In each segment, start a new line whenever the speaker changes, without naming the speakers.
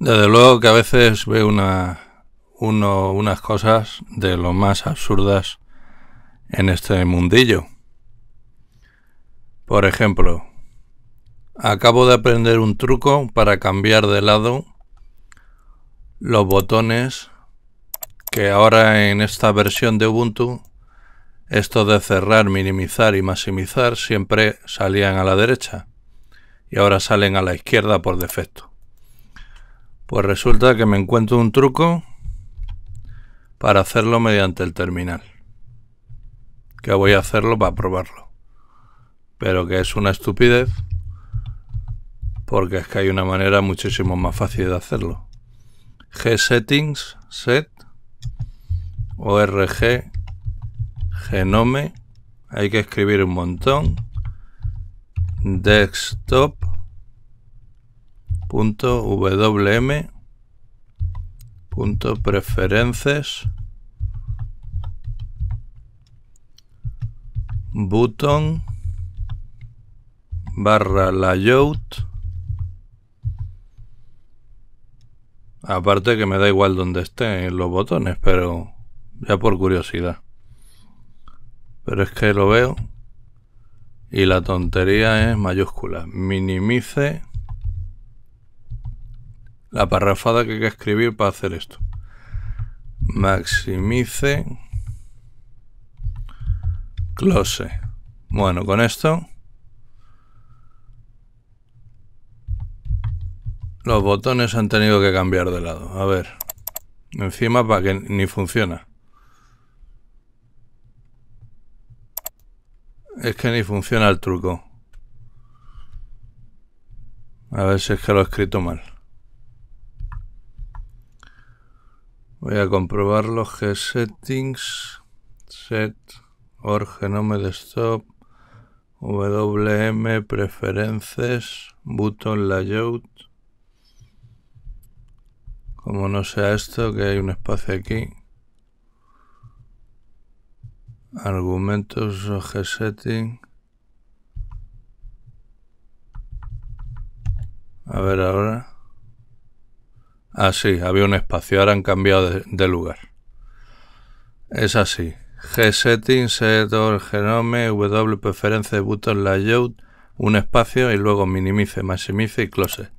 Desde luego que a veces ve una, uno, unas cosas de lo más absurdas en este mundillo. Por ejemplo, acabo de aprender un truco para cambiar de lado los botones que ahora en esta versión de Ubuntu, esto de cerrar, minimizar y maximizar siempre salían a la derecha y ahora salen a la izquierda por defecto. Pues resulta que me encuentro un truco para hacerlo mediante el terminal. Que voy a hacerlo para probarlo. Pero que es una estupidez porque es que hay una manera muchísimo más fácil de hacerlo. g settings set org genome hay que escribir un montón desktop punto wm punto preferences button barra layout aparte que me da igual donde estén los botones pero ya por curiosidad pero es que lo veo y la tontería es mayúscula minimice la parrafada que hay que escribir para hacer esto. Maximice close. Bueno, con esto los botones han tenido que cambiar de lado. A ver, encima para que ni funciona. Es que ni funciona el truco. A ver si es que lo he escrito mal. Voy a comprobarlo. G-Settings, set, org, genome de WM, preferences, button layout. Como no sea esto, que hay un espacio aquí. Argumentos, G-Setting. A ver ahora. Ah, sí, había un espacio, ahora han cambiado de, lugar. Es así. g settings, genome, W preferencia, button layout, un espacio y luego minimice, maximice y close.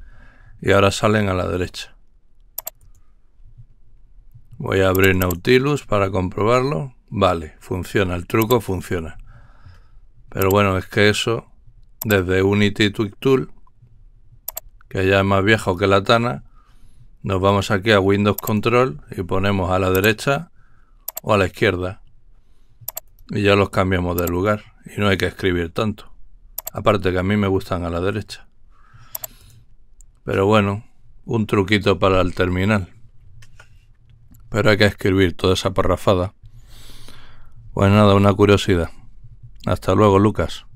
Y ahora salen a la derecha. Voy a abrir Nautilus para comprobarlo. Vale, funciona, el truco funciona. Pero bueno, es que eso, desde Unity Tweak Tool, que ya es más viejo que la Tana, nos vamos aquí a Windows Control y ponemos a la derecha o a la izquierda. Y ya los cambiamos de lugar. Y no hay que escribir tanto. Aparte que a mí me gustan a la derecha. Pero bueno, un truquito para el terminal. Pero hay que escribir toda esa parrafada. Pues nada, una curiosidad. Hasta luego, Lucas.